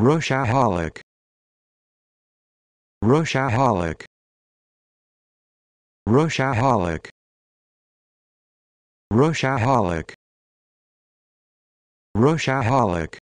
Rushaholic Rushaholic Rushaholic Rushaholic Rushaholic